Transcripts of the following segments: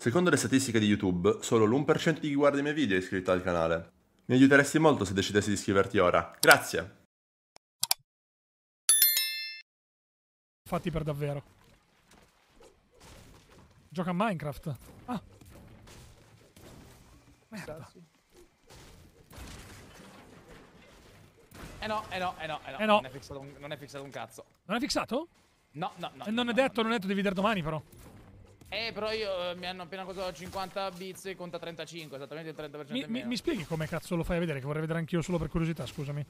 Secondo le statistiche di YouTube, solo l'1% di chi guarda i miei video è iscritto al canale. Mi aiuteresti molto se decidessi di iscriverti ora. Grazie! Fatti per davvero. Gioca a Minecraft. Ah! Merda. Eh no, eh no, eh no, eh no. Eh no. Non, è un, non, è fissato un, cazzo. Non è fissato? No, no, no. Eh, non no, è detto, no. non è detto, devi vedere domani però. Eh, però io eh, mi hanno appena costato 50 bits e conta 35, esattamente il 30% mi, mi, mi, spieghi come cazzo lo fai a vedere? Che vorrei vedere anch'io solo per curiosità, scusami.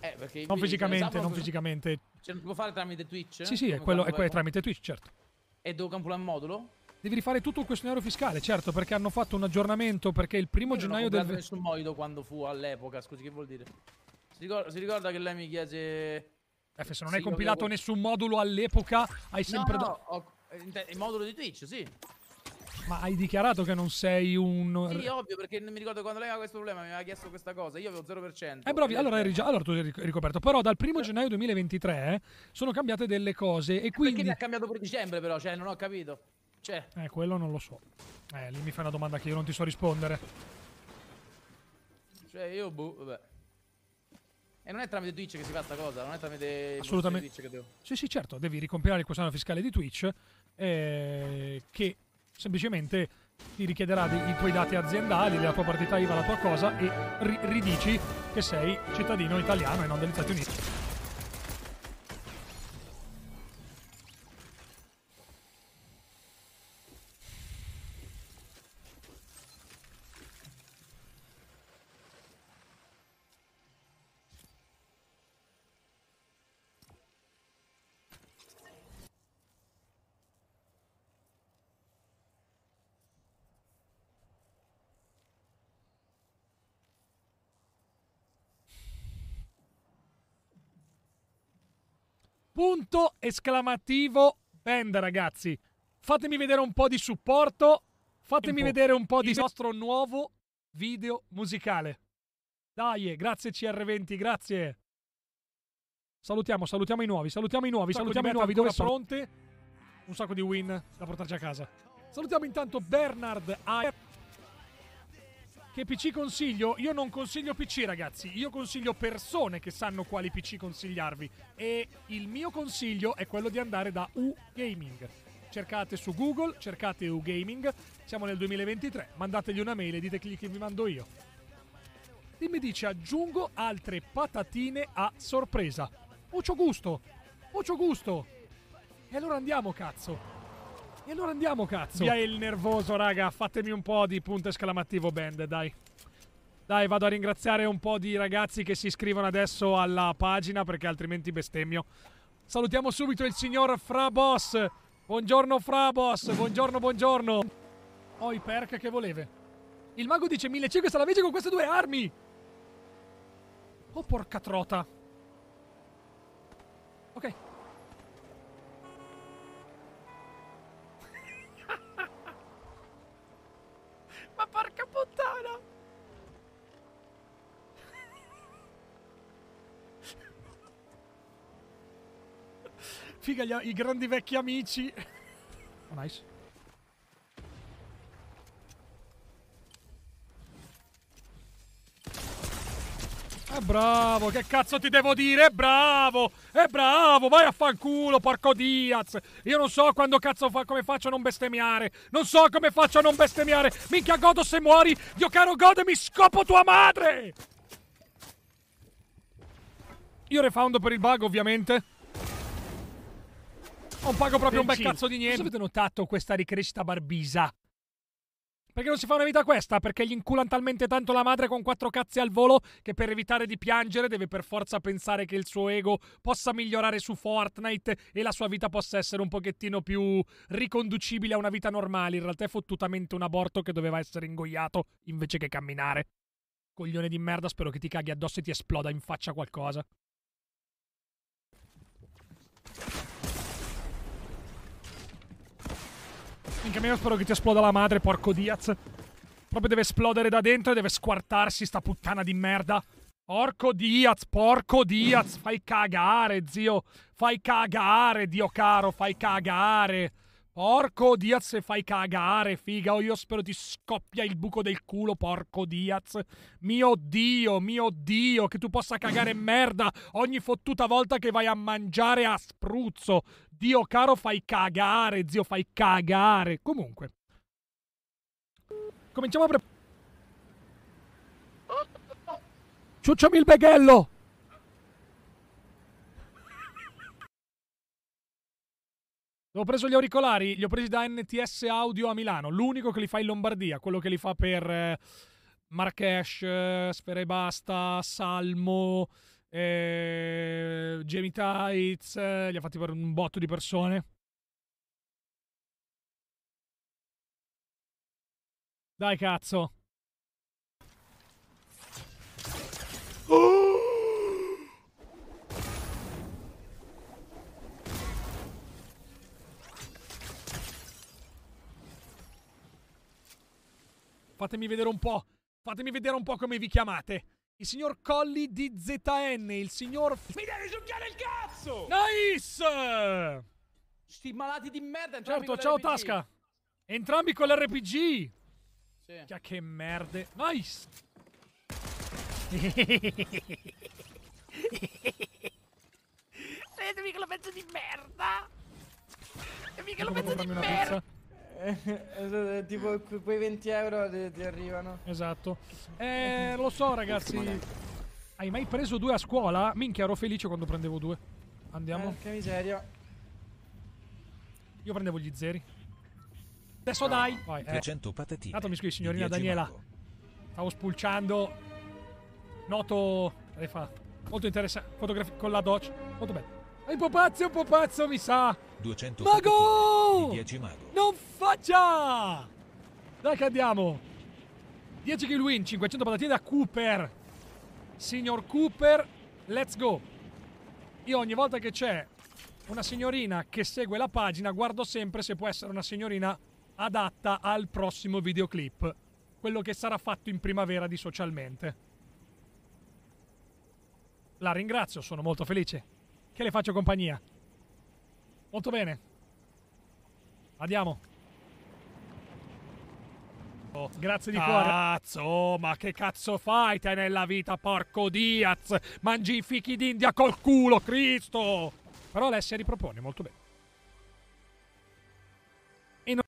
Eh, perché... Non fisicamente, non fisicamente. Ce lo può fare tramite Twitch? Sì, sì, è quello, è, è tramite Twitch, certo. E devo calcolare un modulo? Devi rifare tutto il questionario fiscale, certo, perché hanno fatto un aggiornamento, perché il primo io gennaio non ho del... nessun modulo quando fu all'epoca, scusi, che vuol dire? Si ricorda, si ricorda che lei mi chiese... F, se non sì, hai compilato avevo... nessun modulo all'epoca, hai sempre... No, no, ho eh, Il modulo di Twitch, sì. Ma hai dichiarato che non sei un. Sì, ovvio, perché non mi ricordo quando lei aveva questo problema, mi aveva chiesto questa cosa. Io avevo 0%. Eh, bravi, allora, eri già, allora tu eri ricoperto. Però dal 1 gennaio 2023 eh, sono cambiate delle cose. E quindi. Perché mi ha cambiato per dicembre, però, cioè, non ho capito. Cioè. Eh, quello non lo so. Eh, lì mi fai una domanda che io non ti so rispondere. Cioè, io, boh, vabbè. E non è tramite Twitch che si fa sta cosa, non è tramite Assolutamente. Twitch che devo. Sì, sì, certo, devi ricompilare il quoziente fiscale di Twitch eh, che semplicemente ti richiederà dei, i tuoi dati aziendali, la tua partita IVA, la tua cosa e ri- ridici che sei cittadino italiano e non degli Stati Uniti. Punto esclamativo band, ragazzi. Fatemi vedere un po' di supporto. Fatemi vedere un po' di Il nostro nuovo video musicale. Dai, grazie CR20, grazie. Salutiamo, salutiamo i nuovi, salutiamo i nuovi, salutiamo i nuovi. Dove sono? Pronte? Un sacco di win da portarci a casa. Salutiamo intanto Bernard Ayer. Che PC consiglio? Io non consiglio PC, ragazzi. Io consiglio persone che sanno quali PC consigliarvi. E il mio consiglio è quello di andare da U-Gaming. Cercate su Google, cercate U-Gaming. Siamo nel 2023. Mandategli una mail e ditegli che vi mando io. E mi dice aggiungo altre patatine a sorpresa. Ho gusto! Ho gusto! E allora andiamo, cazzo! E allora andiamo, cazzo. Via il nervoso, raga. Fatemi un po' di punto esclamativo band, dai. Dai, vado a ringraziare un po' di ragazzi che si iscrivono adesso alla pagina perché altrimenti bestemmio. Salutiamo subito il signor Fraboss. Buongiorno Fraboss, buongiorno, buongiorno. Ho oh, i perk che voleve. Il mago dice 1500 salavege con queste due armi. Oh, porca trota. Ok, Figa, gli, i grandi vecchi amici. Oh, nice. Eh, bravo, che cazzo ti devo dire? È eh, bravo, è eh, bravo, vai a fanculo, porco Diaz. Io non so quando cazzo fa, come faccio a non bestemmiare. Non so come faccio a non bestemmiare. Minchia Godo se muori, io caro Godo mi scopo tua madre! Io refound per il bug, ovviamente. Non pago proprio Bencino. un bel cazzo di niente. Cosa avete notato questa ricrescita barbisa? Perché non si fa una vita questa? Perché gli inculan talmente tanto la madre con quattro cazzi al volo che per evitare di piangere deve per forza pensare che il suo ego possa migliorare su Fortnite e la sua vita possa essere un pochettino più riconducibile a una vita normale. In realtà è fottutamente un aborto che doveva essere ingoiato invece che camminare. Coglione di merda, spero che ti caghi addosso e ti esploda in faccia qualcosa. Minchia meno spero che ti esploda la madre, porco Diaz. Proprio deve esplodere da dentro e deve squartarsi sta puttana di merda. Porco Diaz, porco Diaz, fai cagare, zio. Fai cagare, Dio caro, fai cagare. Porco Diaz fai cagare, figa, Oh, io spero ti scoppia il buco del culo, porco Diaz. Mio Dio, mio Dio, che tu possa cagare merda ogni fottuta volta che vai a mangiare a spruzzo. Dio caro, fai cagare, zio, fai cagare. Comunque. Cominciamo a pre... Ciucciami il beghello! Ho preso gli auricolari, li ho presi da NTS Audio a Milano, l'unico che li fa in Lombardia, quello che li fa per eh, Marrakesh, eh, Sfera e Basta, Salmo, eh, Jamie Tights, eh, li ha fatti per un botto di persone. Dai cazzo. Oh! Fatemi vedere un po'. Fatemi vedere un po' come vi chiamate. Il signor Colli di ZN, il signor... Mi devi succhiare il cazzo! Nice! Sti malati di merda, Certo, ciao RPG. Tasca. Entrambi con l'RPG. Sì. Chia che merda. Nice! Prendetemi quello pezzo di merda! Prendetemi quello pezzo di merda! Pizza. Eh, eh, eh, tipo quei 20 euro ti, ti arrivano. Esatto. Eh, lo so, ragazzi. Ecco, Hai mai preso due a scuola? Minchia, ero felice quando prendevo due. Andiamo. Che miseria. Io prendevo gli zeri. Adesso no. dai. Vai, 300 eh. patatine. mi scusi, signorina Daniela. Mango. Stavo spulciando. Noto. Le fa. Molto interessante. Fotografia con la doccia. Molto bello. È un po' pazzo, un po' pazzo, mi sa. 200 Mago! Patatine. Su! Non faccia! Dai che andiamo! 10 kill win, 500 patatine da Cooper. Signor Cooper, let's go. Io ogni volta che c'è una signorina che segue la pagina, guardo sempre se può essere una signorina adatta al prossimo videoclip. Quello che sarà fatto in primavera di socialmente. La ringrazio, sono molto felice che le faccio compagnia. Molto bene. Andiamo. Oh, grazie di cazzo, cuore. Cazzo, ma che cazzo fai te nella vita, porco Diaz? Mangi i fichi d'India col culo, Cristo! Però Alessia ripropone molto bene.